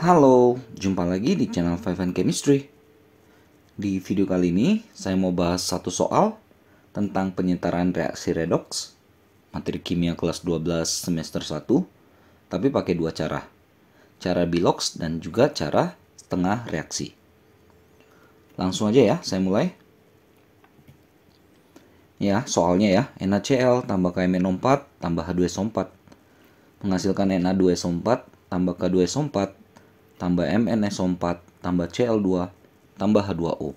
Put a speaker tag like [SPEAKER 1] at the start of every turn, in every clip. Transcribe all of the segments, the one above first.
[SPEAKER 1] Halo, jumpa lagi di channel Five and Chemistry. Di video kali ini, saya mau bahas satu soal tentang penyetaraan reaksi redox, materi kimia kelas 12 semester 1, tapi pakai dua cara. Cara bilox dan juga cara setengah reaksi. Langsung aja ya, saya mulai. Ya, soalnya ya, NaCl tambah KMNO4 tambah H2SO4 menghasilkan Na2SO4 tambah K2SO4 tambah MnSO4, tambah Cl2, tambah H2O.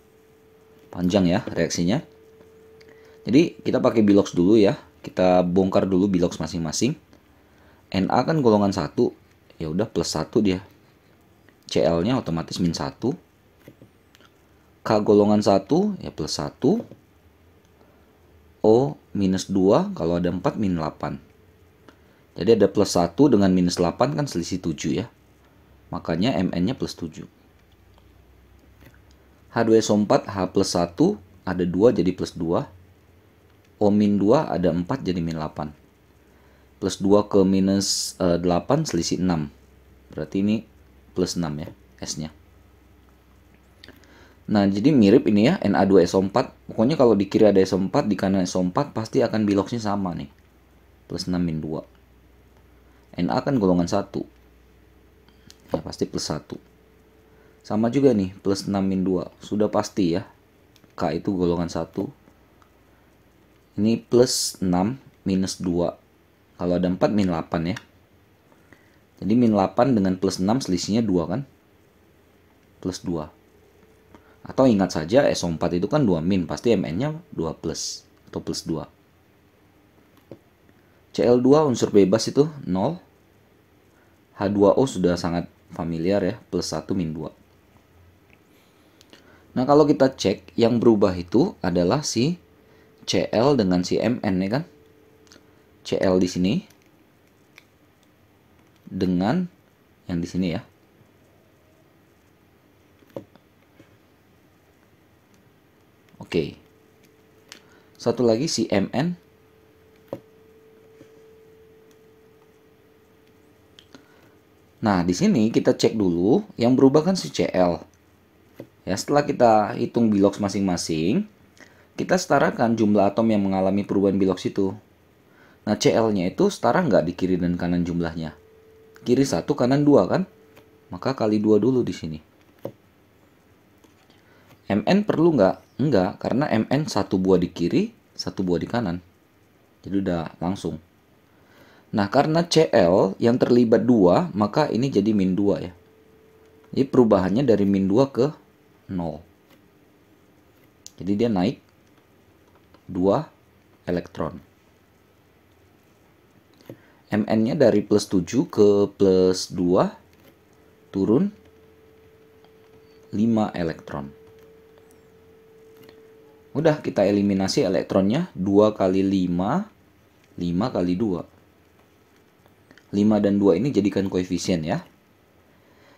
[SPEAKER 1] Panjang ya reaksinya. Jadi kita pakai bilox dulu ya. Kita bongkar dulu bilox masing-masing. Na kan golongan 1, ya udah plus 1 dia. Cl-nya otomatis min 1. K golongan 1 ya plus 1. O minus 2 kalau ada 4 min 8. Jadi ada plus 1 dengan minus 8 kan selisih 7 ya. Makanya MN-nya plus 7. H2SO4 H plus 1 ada 2 jadi plus 2. O min 2 ada 4 jadi min 8. Plus 2 ke minus uh, eh, 8 selisih 6. Berarti ini plus 6 ya S-nya. Nah, jadi mirip ini ya, Na2SO4. Pokoknya kalau di kiri ada SO4, di kanan SO4, pasti akan biloxnya sama nih. Plus 6 min 2. Na kan golongan 1 ya pasti plus 1. Sama juga nih, plus 6 min 2. Sudah pasti ya, K itu golongan 1. Ini plus 6 minus 2. Kalau ada 4, min 8 ya. Jadi min 8 dengan plus 6 selisihnya 2 kan? Plus 2. Atau ingat saja SO4 itu kan 2 min, pasti MN-nya 2 plus atau plus 2. CL2 unsur bebas itu 0. H2O sudah sangat familiar ya, plus 1 min 2. Nah kalau kita cek, yang berubah itu adalah si CL dengan si MN ya kan. CL di sini dengan yang di sini ya. Oke. Satu lagi si MN Nah, di sini kita cek dulu yang berubah kan si CL. Ya, setelah kita hitung biloks masing-masing, kita setarakan jumlah atom yang mengalami perubahan biloks itu. Nah, CL-nya itu setara nggak di kiri dan kanan jumlahnya? Kiri satu, kanan dua kan? Maka kali dua dulu di sini. MN perlu nggak? Nggak, karena MN satu buah di kiri, satu buah di kanan. Jadi udah langsung. Nah, karena CL yang terlibat 2, maka ini jadi min 2 ya. Jadi perubahannya dari min 2 ke 0. Jadi dia naik 2 elektron. MN-nya dari plus 7 ke plus 2 turun 5 elektron. Udah kita eliminasi elektronnya 2 kali 5, 5 kali 2. 5 dan 2 ini jadikan koefisien ya.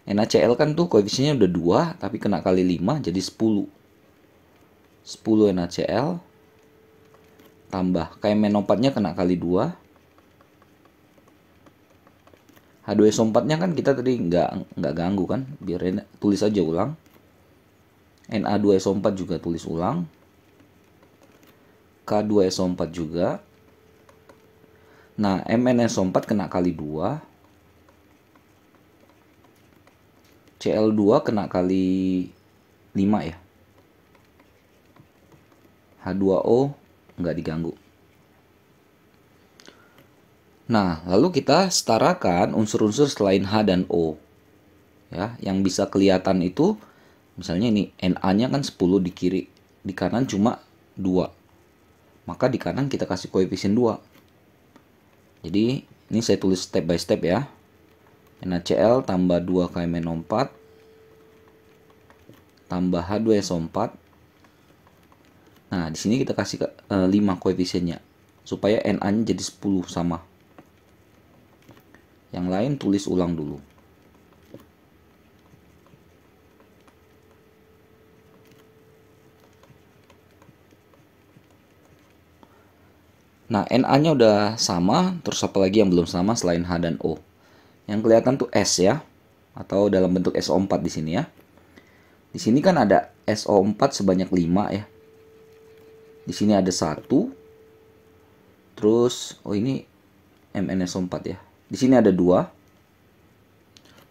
[SPEAKER 1] NaCl kan tuh koefisiennya udah 2, tapi kena kali 5 jadi 10. 10 NaCl tambah kayak menopatnya kena kali 2. H2SO4-nya kan kita tadi nggak nggak ganggu kan, biar tulis aja ulang. Na2SO4 juga tulis ulang. K2SO4 juga Nah, MnSO4 kena kali 2. Cl2 kena kali 5 ya. H2O nggak diganggu. Nah, lalu kita setarakan unsur-unsur selain H dan O. Ya, yang bisa kelihatan itu misalnya ini NA-nya kan 10 di kiri, di kanan cuma 2. Maka di kanan kita kasih koefisien 2. Jadi ini saya tulis step by step ya. NaCl tambah 2 KMNO4 tambah H2SO4. Nah, di sini kita kasih ke, e, eh, 5 koefisiennya supaya Na-nya jadi 10 sama. Yang lain tulis ulang dulu. Nah, NA-nya udah sama, terus apa lagi yang belum sama selain H dan O? Yang kelihatan tuh S ya, atau dalam bentuk SO4 di sini ya. Di sini kan ada SO4 sebanyak 5 ya. Di sini ada 1. Terus, oh ini MNSO4 ya. Di sini ada 2.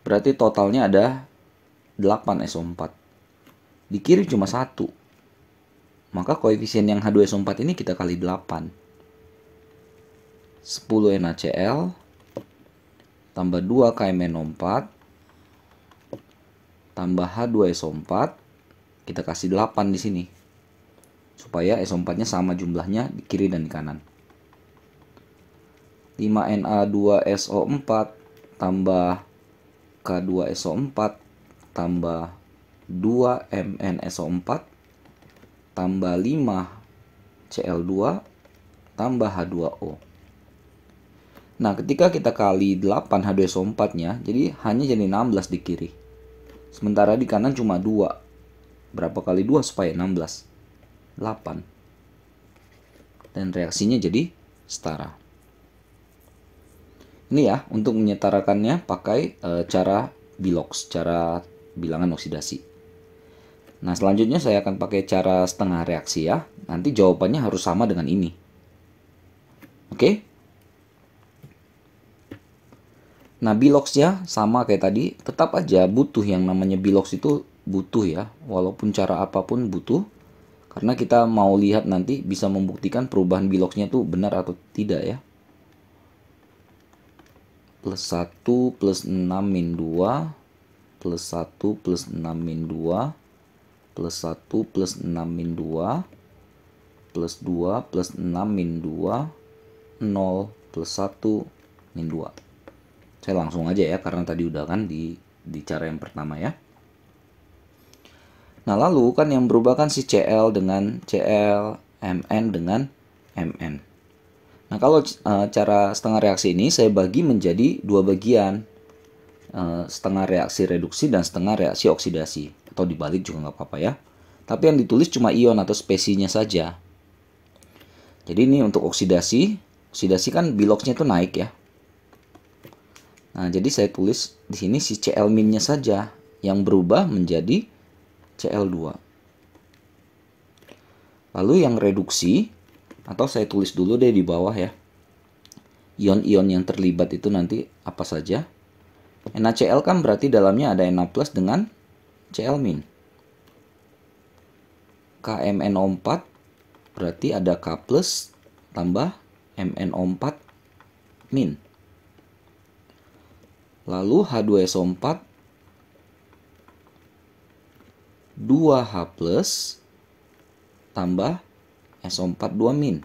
[SPEAKER 1] Berarti totalnya ada 8 SO4 di kiri cuma satu. Maka koefisien yang H2SO4 ini kita kali 8. 10 NaCl tambah 2 KMNO4 tambah H2SO4 kita kasih 8 di sini supaya SO4-nya sama jumlahnya di kiri dan di kanan. 5Na2SO4 tambah K2SO4 tambah 2MnSO4 tambah 5 Cl2 tambah H2O. Nah, ketika kita kali 8 H2SO4 nya, jadi hanya jadi 16 di kiri. Sementara di kanan cuma 2. Berapa kali 2 supaya 16? 8. Dan reaksinya jadi setara. Ini ya, untuk menyetarakannya pakai e, cara bilox, cara bilangan oksidasi. Nah, selanjutnya saya akan pakai cara setengah reaksi ya. Nanti jawabannya harus sama dengan ini. Oke? Okay? Nah, Bilox ya sama kayak tadi, tetap aja butuh yang namanya bilox itu butuh ya, walaupun cara apapun butuh. Karena kita mau lihat nanti bisa membuktikan perubahan biloxnya tuh benar atau tidak ya. Plus 1 plus 6 min 2 plus 1 plus 6 min 2 plus 1 plus 6 min 2 plus 2 plus 6 min 2 0 plus 1 min 2 saya langsung aja ya karena tadi udah kan di di cara yang pertama ya. Nah, lalu kan yang berubah kan si CL dengan CL, MN dengan MN. Nah, kalau e, cara setengah reaksi ini saya bagi menjadi dua bagian. e, setengah reaksi reduksi dan setengah reaksi oksidasi. Atau dibalik juga nggak apa-apa ya. Tapi yang ditulis cuma ion atau spesinya saja. Jadi ini untuk oksidasi. Oksidasi kan biloxnya itu naik ya. Nah, jadi saya tulis di sini si CL minnya saja yang berubah menjadi CL2. Lalu yang reduksi atau saya tulis dulu deh di bawah ya. Ion-ion yang terlibat itu nanti apa saja? NaCl kan berarti dalamnya ada Na+ plus dengan Cl-. min KMNO4 berarti ada K+ plus tambah MNO4 min. Lalu H2SO4 2H plus tambah SO4 2 min.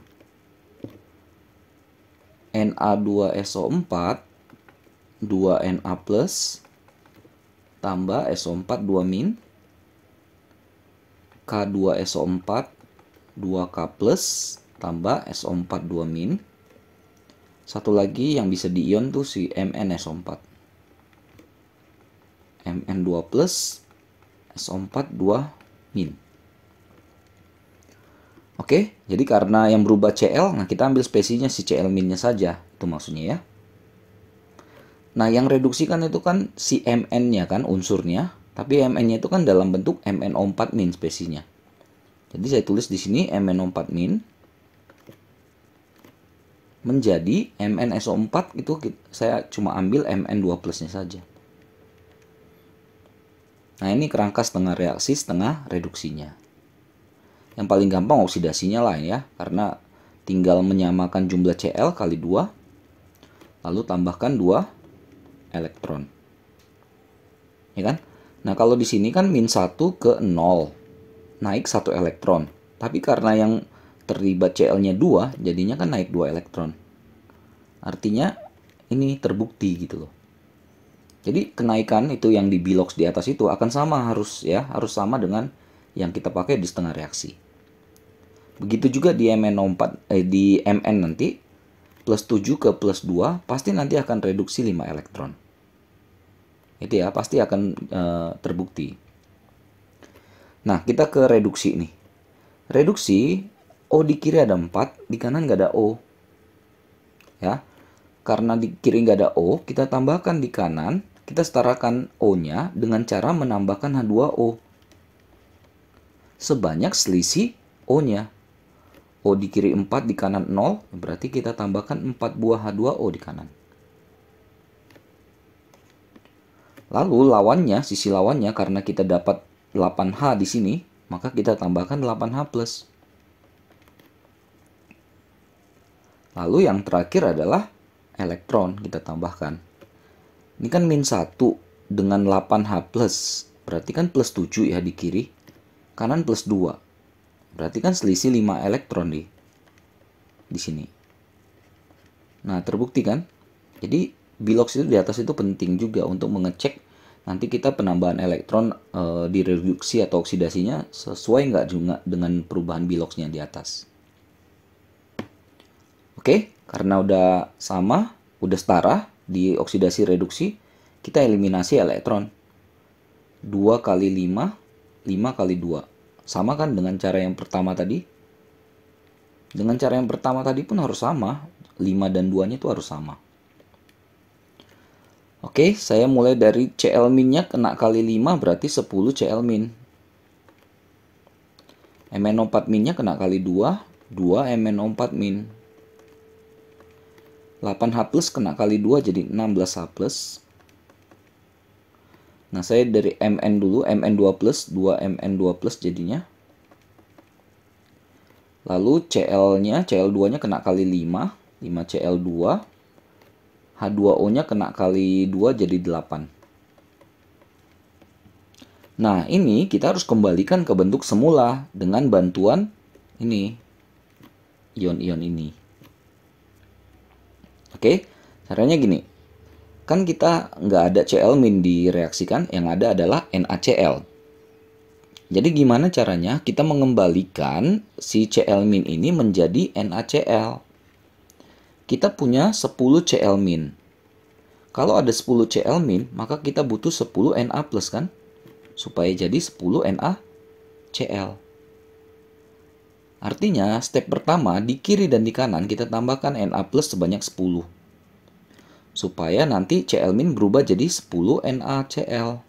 [SPEAKER 1] Na2SO4 2Na plus tambah SO4 2 min. K2SO4 2K plus tambah SO4 2 min. Satu lagi yang bisa diion tuh si MnSO4. Mn2 plus SO4 2 min. Oke, jadi karena yang berubah Cl, nah kita ambil spesinya si Cl minnya saja, itu maksudnya ya. Nah, yang reduksi kan itu kan si Mn-nya kan unsurnya, tapi Mn-nya itu kan dalam bentuk MnO4 min spesinya. Jadi saya tulis di sini MnO4 min menjadi MnSO4 itu saya cuma ambil Mn2 plusnya saja. Nah ini kerangka setengah reaksi setengah reduksinya. Yang paling gampang oksidasinya lah ya, karena tinggal menyamakan jumlah Cl kali 2, lalu tambahkan 2 elektron. Ya kan? Nah kalau di sini kan min 1 ke 0, naik satu elektron. Tapi karena yang terlibat Cl-nya 2, jadinya kan naik 2 elektron. Artinya ini terbukti gitu loh. Jadi kenaikan itu yang di bilox di atas itu akan sama harus ya, harus sama dengan yang kita pakai di setengah reaksi. Begitu juga di Mn4 eh, di Mn nanti plus 7 ke plus 2 pasti nanti akan reduksi 5 elektron. Itu ya, pasti akan e, terbukti. Nah, kita ke reduksi nih. Reduksi O di kiri ada 4, di kanan nggak ada O. Ya. Karena di kiri nggak ada O, kita tambahkan di kanan kita setarakan O-nya dengan cara menambahkan H2O. Sebanyak selisih O-nya. O di kiri 4 di kanan 0, berarti kita tambahkan 4 buah H2O di kanan. Lalu lawannya, sisi lawannya karena kita dapat 8H di sini, maka kita tambahkan 8H+. plus Lalu yang terakhir adalah elektron kita tambahkan. Ini kan min 1 dengan 8H plus. Berarti kan plus 7 ya di kiri. Kanan plus 2. Berarti kan selisih 5 elektron di, Di sini. Nah, terbukti kan? Jadi, bilox itu di atas itu penting juga untuk mengecek nanti kita penambahan elektron e, reduksi atau oksidasinya sesuai nggak juga dengan perubahan biloxnya di atas. Oke, karena udah sama, udah setara, di oksidasi reduksi kita eliminasi elektron. 2 kali 5, 5 kali 2. Sama kan dengan cara yang pertama tadi? Dengan cara yang pertama tadi pun harus sama. 5 dan 2-nya itu harus sama. Oke, saya mulai dari CL min-nya kena kali 5 berarti 10 CL min. MNO4 min-nya kena kali 2, 2 MNO4 min. 8H plus kena kali 2 jadi 16H plus. Nah, saya dari MN dulu, MN2 plus, 2MN2 plus jadinya. Lalu CL-nya, CL2-nya kena kali 5, 5CL2. H2O-nya kena kali 2 jadi 8. Nah, ini kita harus kembalikan ke bentuk semula dengan bantuan ini, ion-ion ini. Oke, okay? caranya gini. Kan kita nggak ada Cl min direaksikan, yang ada adalah NaCl. Jadi gimana caranya kita mengembalikan si Cl min ini menjadi NaCl? Kita punya 10 Cl min. Kalau ada 10 Cl min, maka kita butuh 10 Na plus kan? Supaya jadi 10 NaCl. Artinya, step pertama di kiri dan di kanan kita tambahkan NA plus sebanyak 10. Supaya nanti CL min berubah jadi 10 NaCl.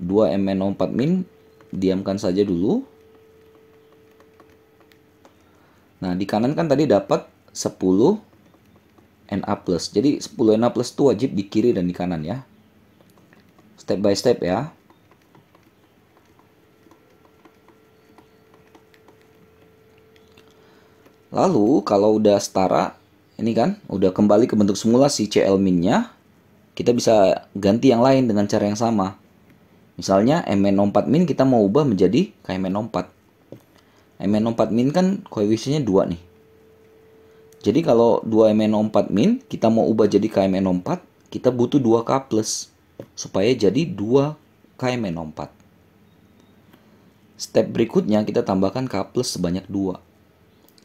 [SPEAKER 1] 2 MnO4 min diamkan saja dulu. Nah, di kanan kan tadi dapat 10 Na+. plus, Jadi 10 Na+, plus itu wajib di kiri dan di kanan ya. Step by step ya. Lalu kalau udah setara, ini kan udah kembali ke bentuk semula si CL minnya, kita bisa ganti yang lain dengan cara yang sama. Misalnya MN04 min kita mau ubah menjadi KMN04. MN04 min kan koefisiennya 2 nih. Jadi kalau 2 MN04 min kita mau ubah jadi KMN04, kita butuh 2K plus supaya jadi 2 KMN04. Step berikutnya kita tambahkan K plus sebanyak 2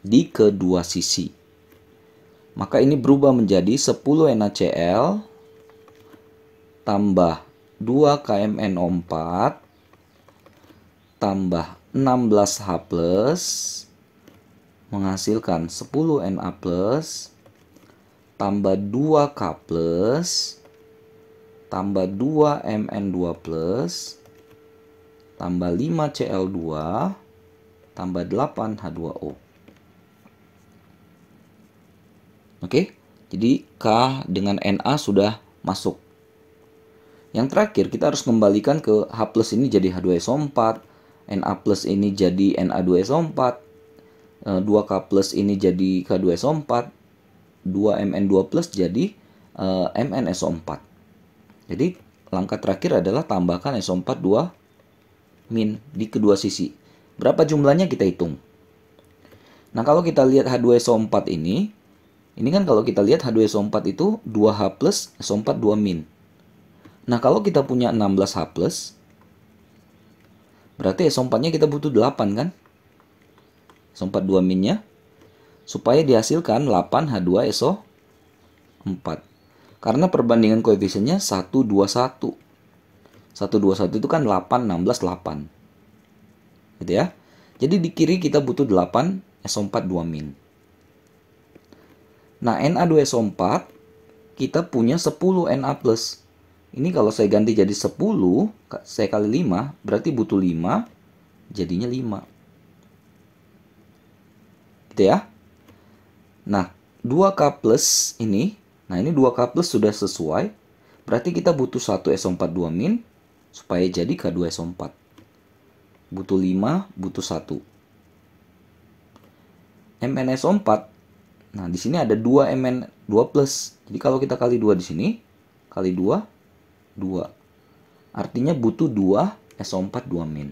[SPEAKER 1] di kedua sisi. Maka ini berubah menjadi 10 NaCl tambah 2 KMNO4 tambah 16H+, menghasilkan 10 Na+, tambah 2K+, tambah 2 Mn2+, tambah 5Cl2, tambah 8H2O. Oke, jadi K dengan NA sudah masuk. Yang terakhir kita harus kembalikan ke H plus ini jadi H2SO4, Na plus ini jadi Na2SO4, 2K e, plus ini jadi K2SO4, 2MN2 plus jadi uh, e, MnSO4. Jadi langkah terakhir adalah tambahkan SO4 2 min di kedua sisi. Berapa jumlahnya kita hitung. Nah kalau kita lihat H2SO4 ini, ini kan kalau kita lihat H2SO4 itu 2H+, SO4 2 min. Nah, kalau kita punya 16H+, berarti SO4-nya kita butuh 8 kan? SO4 2 minnya. Supaya dihasilkan 8H2SO4. Karena perbandingan koefisiennya 121. 121 itu kan 8, 16, 8. Gitu ya. Jadi di kiri kita butuh 8 SO4 2 min. Nah, Na2SO4 kita punya 10 Na+. Ini kalau saya ganti jadi 10, saya kali 5, berarti butuh 5, jadinya 5. Gitu ya. Nah, 2K plus ini, nah ini 2K plus sudah sesuai, berarti kita butuh 1SO42 min, supaya jadi K2SO4. Butuh 5, butuh 1. MNSO4 Nah, di sini ada 2 Mn 2 plus. Jadi kalau kita kali 2 di sini, kali 2, 2. Artinya butuh 2 SO4 2 min.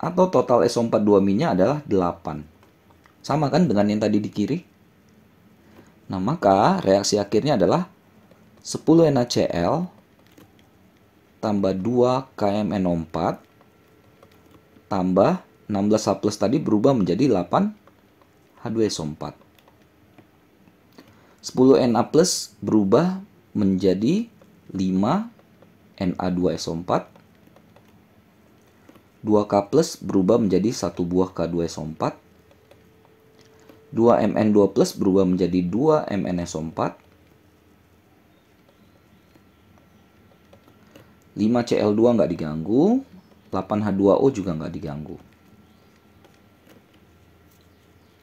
[SPEAKER 1] Atau total SO4 2 minnya adalah 8. Sama kan dengan yang tadi di kiri? Nah, maka reaksi akhirnya adalah 10 NaCl tambah 2 KMNO4 tambah 16H plus tadi berubah menjadi 8 H2SO4. 10Na plus berubah menjadi 5 Na2SO4. 2K plus berubah menjadi 1 buah K2SO4. 2Mn2 plus berubah menjadi 2 MnSO4. 5Cl2 nggak diganggu, 8H2O juga nggak diganggu.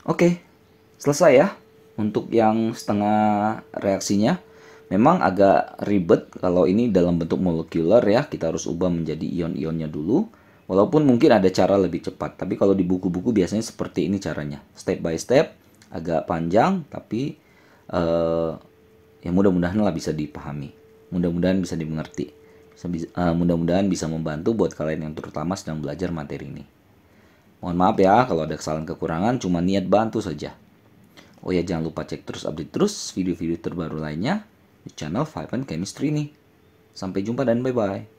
[SPEAKER 1] Oke, selesai ya untuk yang setengah reaksinya. Memang agak ribet kalau ini dalam bentuk molekuler ya, kita harus ubah menjadi ion-ionnya dulu. Walaupun mungkin ada cara lebih cepat, tapi kalau di buku-buku biasanya seperti ini caranya. Step by step, agak panjang tapi uh, ya mudah-mudahan lah bisa dipahami. Mudah-mudahan bisa dimengerti. Uh, mudah-mudahan bisa membantu buat kalian yang terutama sedang belajar materi ini. Mohon maaf ya kalau ada kesalahan kekurangan, cuma niat bantu saja. Oh ya jangan lupa cek terus update terus video-video terbaru lainnya di channel Five and Chemistry ini. Sampai jumpa dan bye-bye.